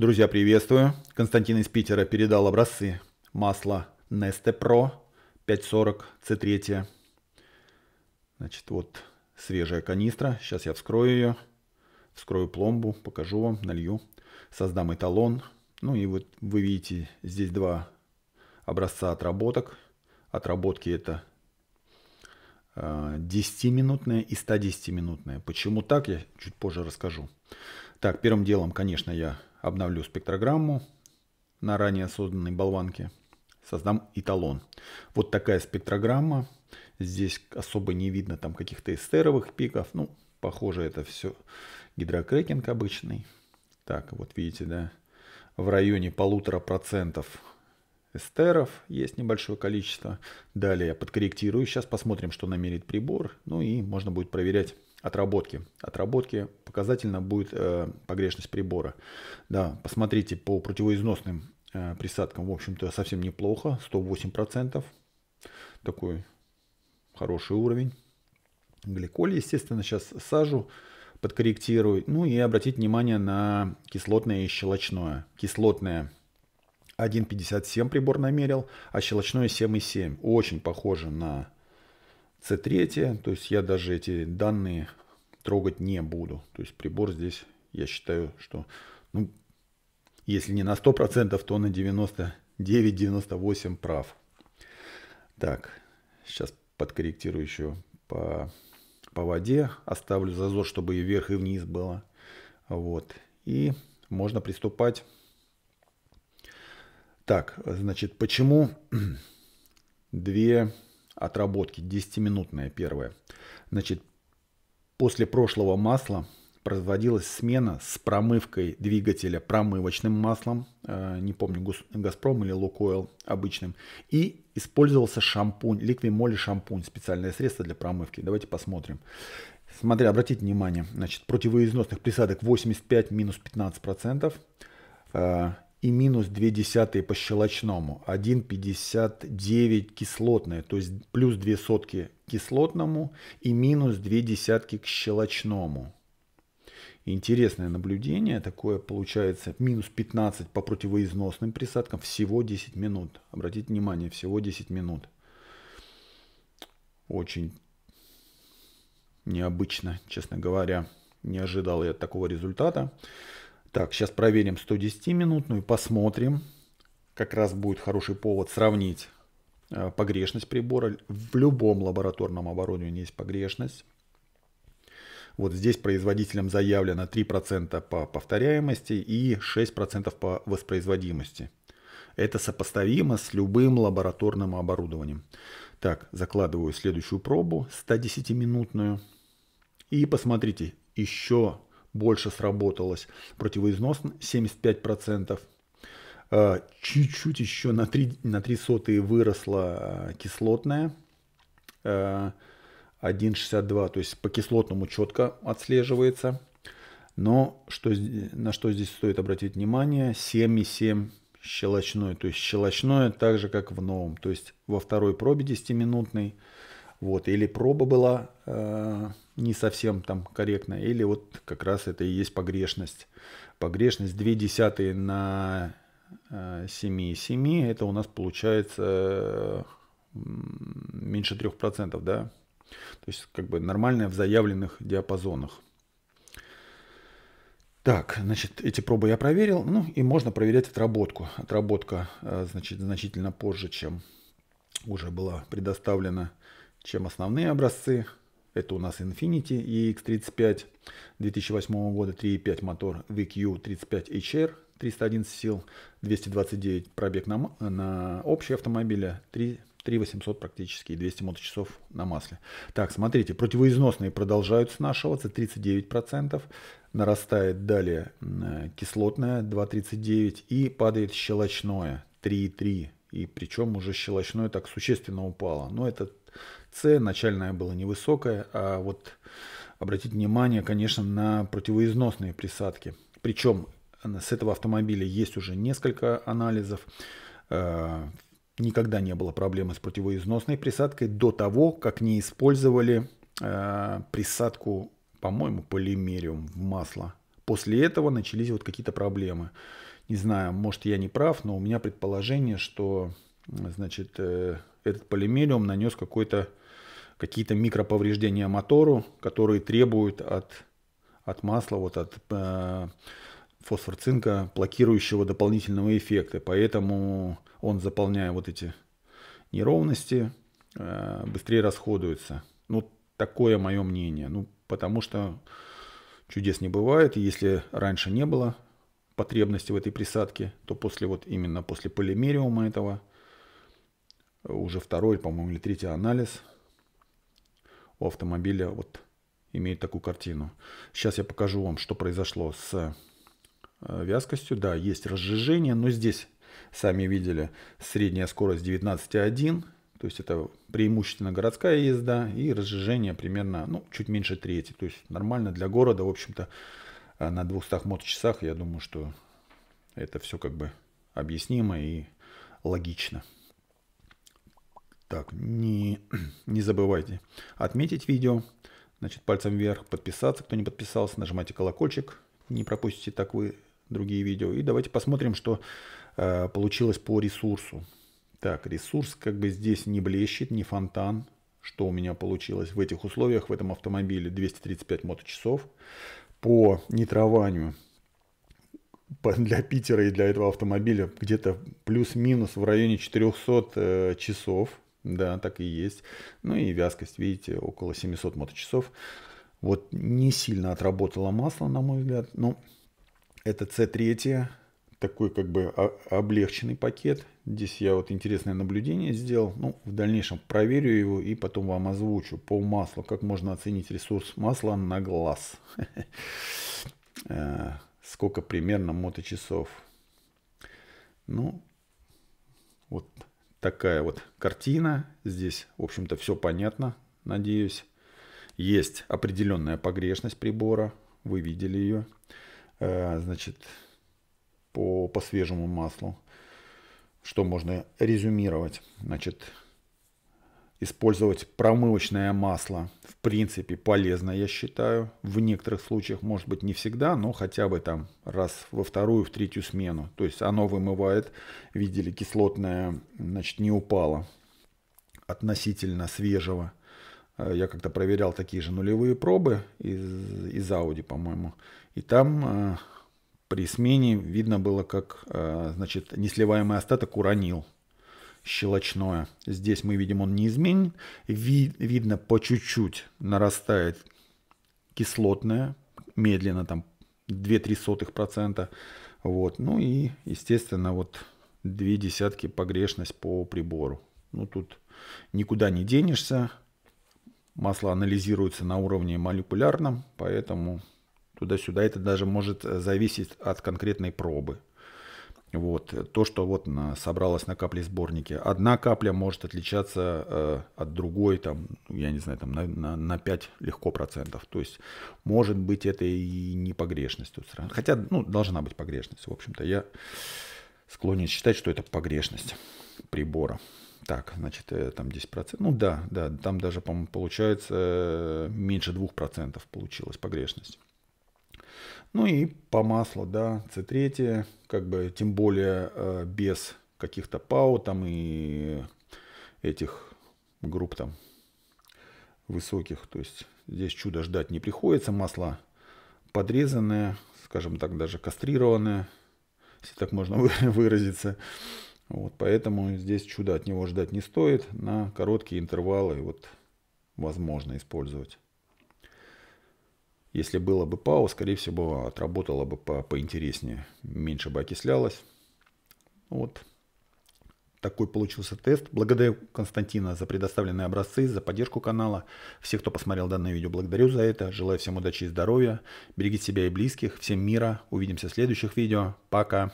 Друзья, приветствую. Константин из Питера передал образцы. масла Neste Pro 540 C3. Значит, вот свежая канистра. Сейчас я вскрою ее. Вскрою пломбу, покажу вам, налью. Создам эталон. Ну и вот вы видите здесь два образца отработок. Отработки это 10-минутная а, и 110-минутная. Почему так, я чуть позже расскажу. Так, первым делом, конечно, я обновлю спектрограмму на ранее созданной болванке, создам эталон. Вот такая спектрограмма. Здесь особо не видно там каких-то эстеровых пиков. Ну, похоже, это все гидрокрекинг обычный. Так, вот видите, да, в районе полутора процентов эстеров есть небольшое количество. Далее подкорректирую, сейчас посмотрим, что намерит прибор, ну и можно будет проверять отработки. Отработки показательно будет э, погрешность прибора. Да, посмотрите по противоизносным э, присадкам, в общем-то, совсем неплохо, 108%. Такой хороший уровень. Гликоль, естественно, сейчас сажу подкорректирую. Ну и обратить внимание на кислотное и щелочное. Кислотное 1,57 прибор намерил, а щелочное 7,7. Очень похоже на C3, то есть я даже эти данные трогать не буду. То есть прибор здесь, я считаю, что, ну, если не на 100%, то на 99-98 прав. Так, сейчас подкорректирую еще по, по воде. Оставлю зазор, чтобы и вверх, и вниз было. Вот. И можно приступать так, значит, почему две отработки, 10-минутная первая. Значит, после прошлого масла производилась смена с промывкой двигателя промывочным маслом, э, не помню, Газпром или Лукойл обычным, и использовался шампунь, ликвимоли шампунь, специальное средство для промывки. Давайте посмотрим. Смотри, обратите внимание, значит, противоизносных присадок 85 минус 15 процентов, э, и минус 0,2 по щелочному, 1,59 кислотное, то есть плюс 2 сотки кислотному и минус 2 десятки к щелочному. Интересное наблюдение, такое получается минус 15 по противоизносным присадкам, всего 10 минут. Обратите внимание, всего 10 минут. Очень необычно, честно говоря. Не ожидал я такого результата. Так, сейчас проверим 110-минутную, посмотрим. Как раз будет хороший повод сравнить э, погрешность прибора. В любом лабораторном оборудовании есть погрешность. Вот здесь производителям заявлено 3% по повторяемости и 6% по воспроизводимости. Это сопоставимо с любым лабораторным оборудованием. Так, закладываю следующую пробу 110-минутную. И посмотрите, еще больше сработалось. Противоизнос 75%. Э, чуть-чуть еще на 3, на 3 сотые выросла э, кислотная. Э, 1,62, то есть по кислотному четко отслеживается. Но что, на что здесь стоит обратить внимание, 7,7 щелочной, то есть щелочное так же, как в новом. То есть во второй пробе 10-минутной вот, или проба была э, не совсем там корректна, или вот как раз это и есть погрешность. Погрешность 2 десятые на э, 7,7, это у нас получается э, меньше 3%, да? То есть как бы нормальное в заявленных диапазонах. Так, значит, эти пробы я проверил, ну и можно проверять отработку. Отработка, э, значит, значительно позже, чем уже была предоставлена чем основные образцы. Это у нас Infinity EX35 2008 года 3.5 мотор VQ35HR 311 сил, 229 пробег на, на общий автомобиля, 3 3800 практически и 200 моточасов на масле. Так, смотрите, противоизносные продолжают снашиваться 39%, нарастает далее э, кислотное 2,39 и падает щелочное 3,3. И причем уже щелочное так существенно упало. Но это с начальная была невысокая, а вот обратите внимание, конечно, на противоизносные присадки. Причем с этого автомобиля есть уже несколько анализов. А, никогда не было проблемы с противоизносной присадкой до того, как не использовали а, присадку, по-моему, полимериум в масло. После этого начались вот какие-то проблемы. Не знаю, может я не прав, но у меня предположение, что значит, э, этот полимериум нанес какой-то какие-то микроповреждения мотору, которые требуют от, от масла, вот от э, фосфорцинка блокирующего дополнительного эффекта. Поэтому он, заполняя вот эти неровности, э, быстрее расходуется. Ну, такое мое мнение. Ну, потому что чудес не бывает. И если раньше не было потребности в этой присадке, то после вот именно после полимериума этого – уже второй, по-моему, или третий анализ у автомобиля вот имеет такую картину. Сейчас я покажу вам, что произошло с э, вязкостью. Да, есть разжижение, но здесь, сами видели, средняя скорость 19,1. То есть это преимущественно городская езда и разжижение примерно, ну, чуть меньше трети. То есть нормально для города, в общем-то, э, на 200 моточасах, я думаю, что это все как бы объяснимо и логично. Так, не, не забывайте отметить видео, значит, пальцем вверх, подписаться, кто не подписался, нажимайте колокольчик, не пропустите так вы другие видео. И давайте посмотрим, что э, получилось по ресурсу. Так, ресурс как бы здесь не блещет, не фонтан. Что у меня получилось в этих условиях, в этом автомобиле 235 моточасов. По нитрованию для Питера и для этого автомобиля где-то плюс-минус в районе 400 э, часов. Да, так и есть. Ну и вязкость, видите, около 700 моточасов. Вот не сильно отработало масло, на мой взгляд. Но это C3, такой как бы а, облегченный пакет. Здесь я вот интересное наблюдение сделал. Ну, в дальнейшем проверю его и потом вам озвучу по маслу, как можно оценить ресурс масла на глаз. Э, сколько примерно моточасов. Ну, вот такая вот картина. Здесь, в общем-то, все понятно, надеюсь. Есть определенная погрешность прибора. Вы видели ее. Э, значит, по, по свежему маслу. Что можно резюмировать? Значит, использовать промывочное масло. В принципе, полезно, я считаю. В некоторых случаях, может быть, не всегда, но хотя бы там раз во вторую, в третью смену. То есть оно вымывает, видели, кислотное, значит, не упало относительно свежего. Э, я как-то проверял такие же нулевые пробы из, из Audi, по-моему. И там э, при смене видно было, как э, значит, несливаемый остаток уронил щелочное. Здесь мы видим, он не изменен. Ви, видно, по чуть-чуть нарастает кислотное, медленно, там 2-3%. Вот. Ну и, естественно, вот две десятки погрешность по прибору. Ну тут никуда не денешься. Масло анализируется на уровне молекулярном, поэтому туда-сюда это даже может зависеть от конкретной пробы. Вот, э, то, что вот на, собралось на капле сборнике. Одна капля может отличаться э, от другой, там, я не знаю, там, на, на, на 5 легко процентов. То есть, может быть, это и не погрешность. Тут сразу. Хотя, ну, должна быть погрешность. В общем-то, я склонен считать, что это погрешность прибора. Так, значит, э, там 10%. Ну да, да, там даже, по-моему, получается э, меньше 2% получилась погрешность. Ну и по маслу, да, C3, как бы тем более э, без каких-то пау там и этих групп там высоких. То есть здесь чудо ждать не приходится. Масло подрезанное, скажем так, даже кастрированное, если так можно выразиться. Вот, поэтому здесь чудо от него ждать не стоит. На короткие интервалы вот возможно использовать. Если было бы пау, скорее всего, отработало бы по поинтереснее. Меньше бы окислялось. Вот. Такой получился тест. Благодарю Константина за предоставленные образцы, за поддержку канала. Всех, кто посмотрел данное видео, благодарю за это. Желаю всем удачи и здоровья. Берегите себя и близких. Всем мира. Увидимся в следующих видео. Пока.